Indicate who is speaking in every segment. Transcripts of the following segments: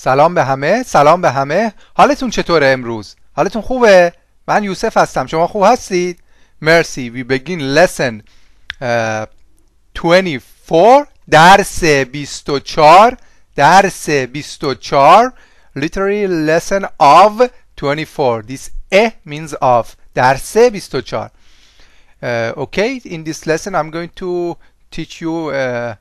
Speaker 1: سلام به همه سلام به همه حالتون چطوره امروز حالتون خوبه من یوسف هستم شما خوب هستید مرسی وی بگین لسن 24 درس 24 درس 24 لیتری lesson of 24 this a e means of درس 24 اوکی uh, okay in this lesson I'm going to teach you uh,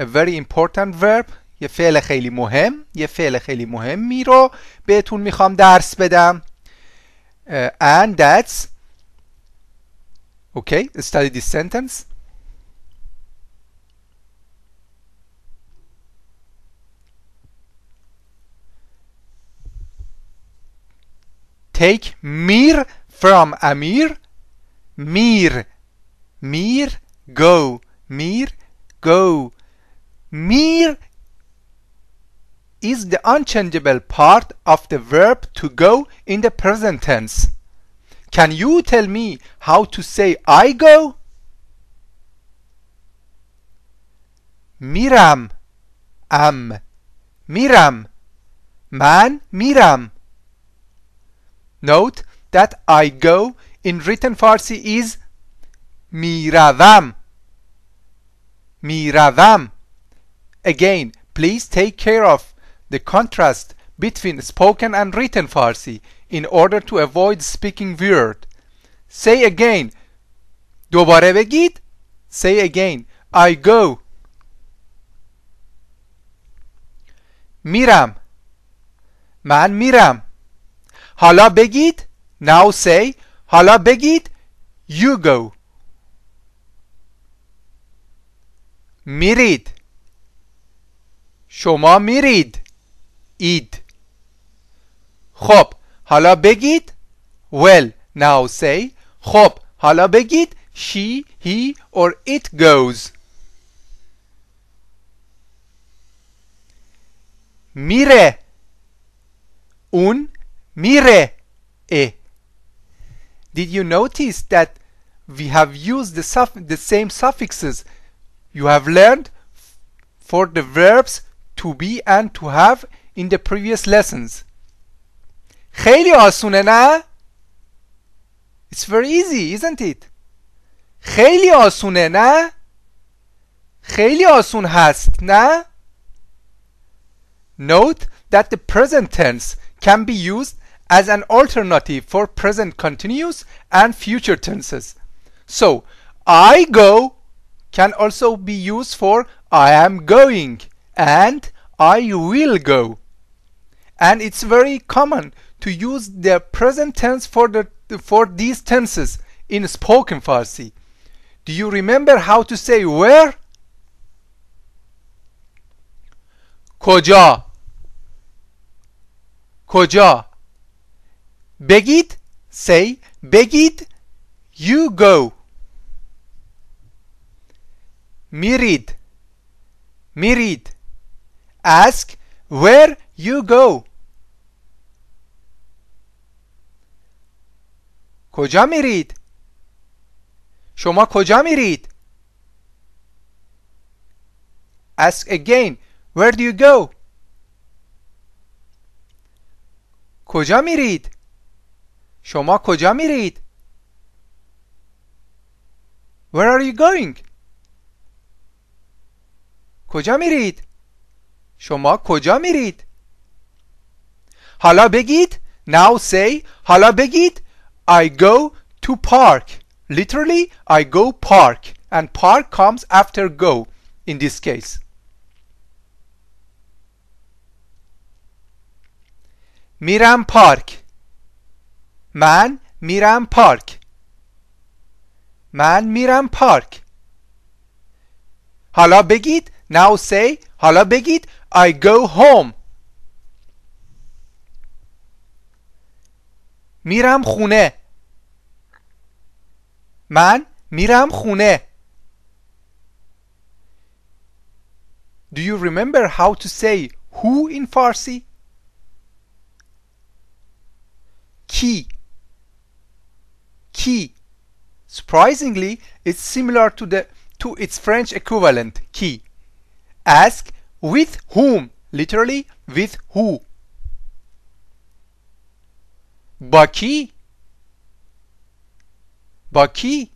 Speaker 1: a very important verb یه فعل خیلی مهم یه فعل خیلی مهمی رو بهتون میخوام درس بدم and that's okay study this sentence take mir from amir mir mir go mir go mir is the unchangeable part of the verb to go in the present tense. Can you tell me how to say I go? Miram, am, miram, man, miram. Note that I go in written Farsi is miravam, miravam. Again, please take care of the contrast between spoken and written Farsi in order to avoid speaking weird. Say again. دوباره بگید. Say again. I go. میرم. من میرم. حالا بگید. Now say. حالا بگید. You go. میرید. شما میرید. اید خب حالا بگید well now say خب حالا بگید she he or it goes میره اون میره اه Did you notice that we have used the, suff the same suffixes you have learned for the verbs to be and to have in the previous lessons. خیلی آسونه نه؟ It's very easy, isn't it? خیلی آسونه نه؟ خیلی آسون هست نه؟ Note that the present tense can be used as an alternative for present continuous and future tenses. So, I go can also be used for I am going and I will go and it's very common to use the present tense for the for these tenses in spoken Farsi. Do you remember how to say where? Kojā, kojā, Begit, say begit, you go Mirid, mirid, ask where you go کجا میرید؟ شما کجا میرید؟ Ask again, where do you go? کجا میرید؟ شما کجا میرید؟ Where are you going? کجا میرید؟ شما کجا میرید؟ حالا بگید Now say حالا بگید I go to park. Literally, I go park. And park comes after go in this case. Miran park. Mān miran park. Mān miran park. Halā بگید now say halā بگید I go home میرم خونه من میرم خونه Do you remember how to say who in Farsi? کی. کی. Surprisingly, it's similar to the to its French equivalent, qui. Ask with whom, literally with who. Baki. Baki.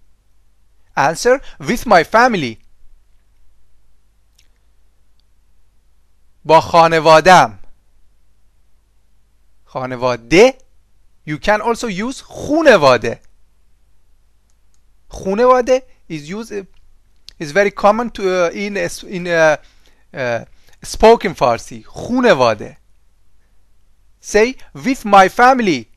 Speaker 1: Answer with my family. با خانوادم خانواده You can also use خونواده خونواده is used uh, is very common to uh, in uh, in uh, uh, spoken Farsi خونواده Say with my family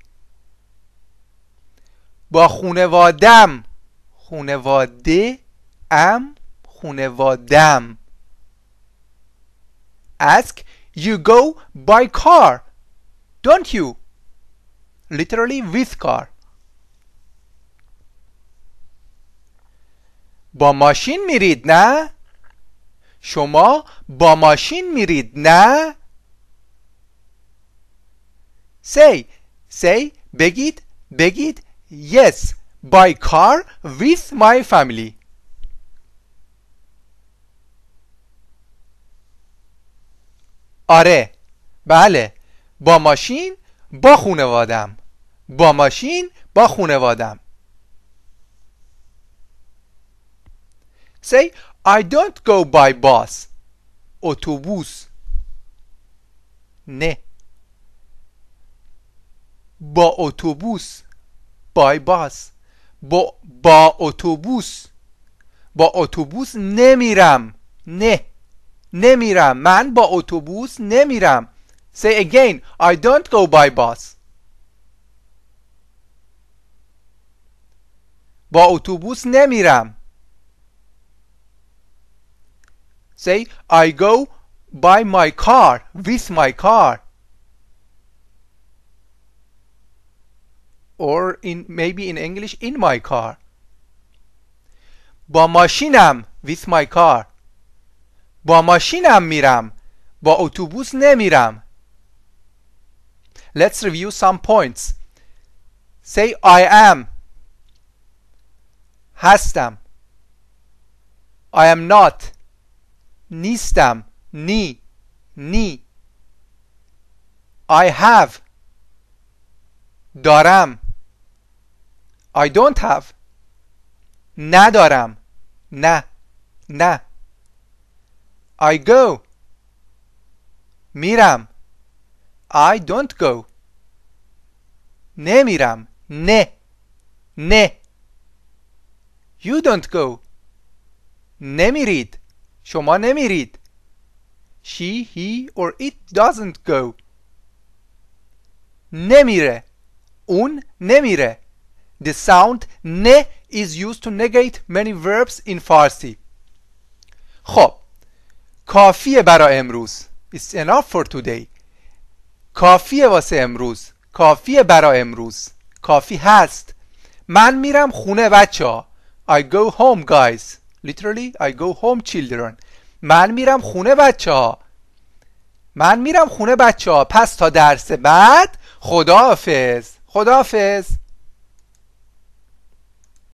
Speaker 1: با خونوادم خونواده ام خونوادم ask you go by car don't you literally with car با ماشین میرید نه شما با ماشین میرید نه say say بگید بگید Yes, by car with my family. آره بله با ماشین با خونوادم با ماشین با خونوادم Say I don't go by bus اتوبوس نه با اتوبوس بای باس با با اتوبوس با اتوبوس نمیرم نه نمیرم من با اتوبوس نمیرم say again I don't go by bus با اتوبوس نمیرم say I go by my car with my car or in maybe in English in my car. با ماشینم with my car با ماشینم میرم با اتوبوس نمیرم Let's review some points. Say I am هستم I am not نیستم نی نی I have دارم I don't have ندارم نه نه I go میرم I don't go نمیرم نه نه You don't go نمیرید شما نمیرید She, he or it doesn't go نمیره اون نمیره The sound نه is used to negate many verbs in Farsi. خب کافیه برای امروز. It's enough for today. کافیه واسه امروز. کافیه برای امروز. کافی هست. من میرم خونه بچه ها. I go home guys. Literally I go home children. من میرم خونه بچه ها. من میرم خونه بچه ها. پس تا درس بعد خداحافظ. خداحافظ.